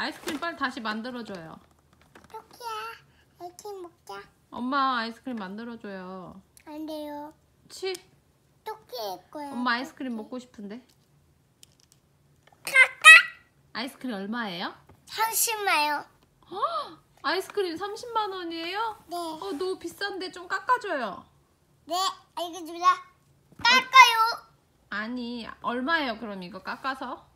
아이스크림 빨리 다시 만들어줘요. 토끼야, 아이스크림 먹자. 엄마 아이스크림 만들어줘요. 안 돼요. 치. 토끼일 거예요 엄마 아이스크림 토끼. 먹고 싶은데. 카카. 아이스크림 얼마예요? 3 0만원 아이스크림 30만 원이에요? 네. 어, 너무 비싼데 좀 깎아줘요. 네, 알겠습니다. 깎아요. 아니, 얼마예요? 그럼 이거 깎아서?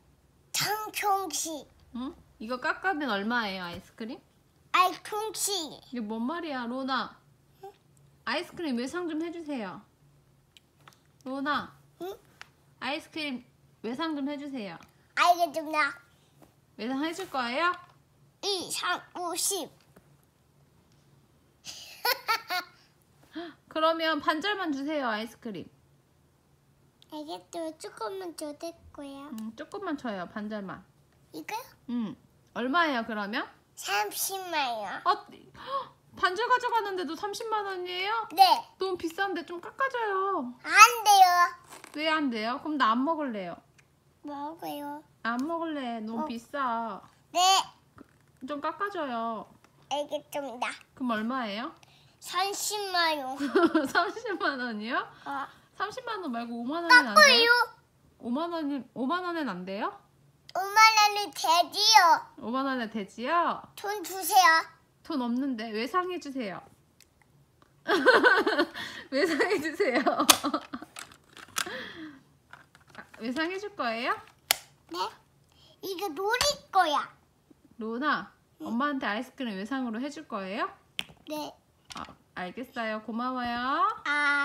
장총씨 응? 이거 깎아면 얼마예요 아이스크림? 아이콩치 이게 뭔 말이야 로나 아이스크림 외상 좀 해주세요 로나 아이스크림 외상 좀 해주세요 알겠습니다 외상 해줄 거예요? 2, 3, 5, 10 그러면 반절만 주세요 아이스크림 알겠어요 조금만 줘될 거야 음, 조금만 줘요 반절만 이거요? 음. 얼마예요, 그러면? 30만요. 아, 반절 가져가는데도 30만 원이에요? 네. 너무 비싼데 좀 깎아줘요. 안 돼요. 왜 안 돼요? 그럼 나 안 먹을래요. 먹어요. 안 먹을래. 너무 어. 비싸. 네. 좀 깎아줘요. 알겠습니다. 그럼 얼마예요? 3 0만 원. 30만 원이요? 어. 30만 원 말고 5만 원은 안 돼요? 깎아요. 5만 원은 5만 원은 안 돼요? 5만 돼지요. 5만 원에 돼지요? 돈 주세요. 돈 없는데 외상해 주세요. 외상해 주세요. 외상해 줄 거예요? 네. 이거 놀이 거야. 로나, 응. 네. 엄마한테 아이스크림 외상으로 해 줄 거예요? 네. 아, 알겠어요. 고마워요. 아.